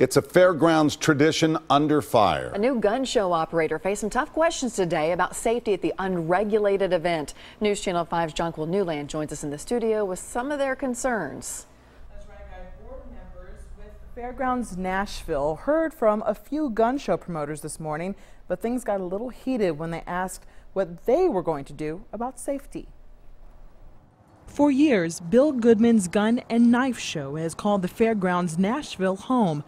It's a fairgrounds tradition under fire. A new gun show operator faced some tough questions today about safety at the unregulated event. News Channel 5's Jonquil Newland joins us in the studio with some of their concerns. Fairgrounds Nashville heard from a few gun show promoters this morning, but things got a little heated when they asked what they were going to do about safety. For years, Bill Goodman's gun and knife show has called the Fairgrounds Nashville home.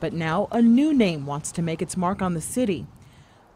But now a new name wants to make its mark on the city.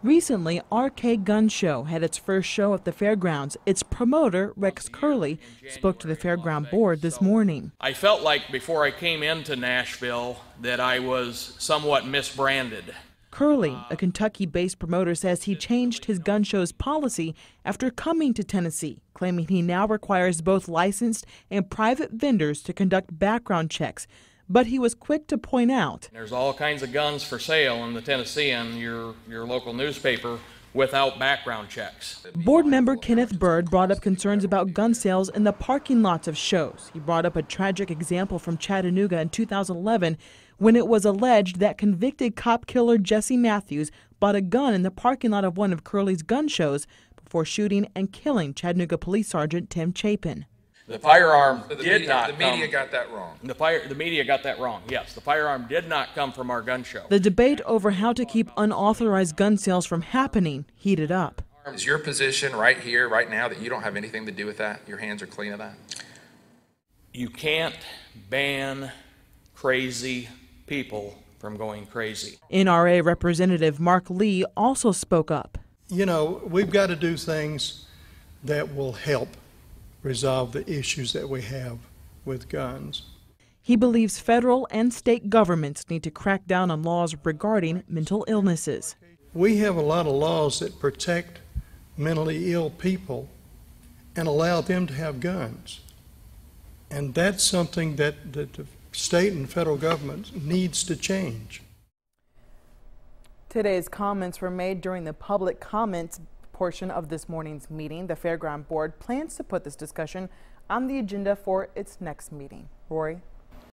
Recently, RK Gun Show had its first show at the fairgrounds. Its promoter, Rex Curley, spoke to the fairground board this morning. I felt like before I came into Nashville that I was somewhat misbranded. Curley, uh, a Kentucky based promoter, says he changed his gun show's policy after coming to Tennessee, claiming he now requires both licensed and private vendors to conduct background checks but he was quick to point out There's all kinds of guns for sale in the Tennessean, your, your local newspaper, without background checks. Board member Kenneth Byrd brought up concerns about gun sales in the parking lots of shows. He brought up a tragic example from Chattanooga in 2011 when it was alleged that convicted cop killer Jesse Matthews bought a gun in the parking lot of one of Curly's gun shows before shooting and killing Chattanooga Police Sergeant Tim Chapin. The firearm So the did media- not The media come- got that wrong. The fire, the media got that wrong. Yes, the firearm did not come from our gun show. The debate over how to keep unauthorized gun sales from happening heated up. Is your position right here, right now, that you don't have anything to do with that? Your hands are clean of that? You can't ban crazy people from going crazy. NRA Representative Mark Lee also spoke up. you know, we've got to do things that will help resolve the issues that we have with guns. He believes federal and state governments need to crack down on laws regarding mental illnesses. We have a lot of laws that protect mentally ill people and allow them to have guns. And that's something that, that the state and federal government needs to change. Today's comments were made during the public comments portion of this morning's meeting, the Fairground Board plans to put this discussion on the agenda for its next meeting. Rory?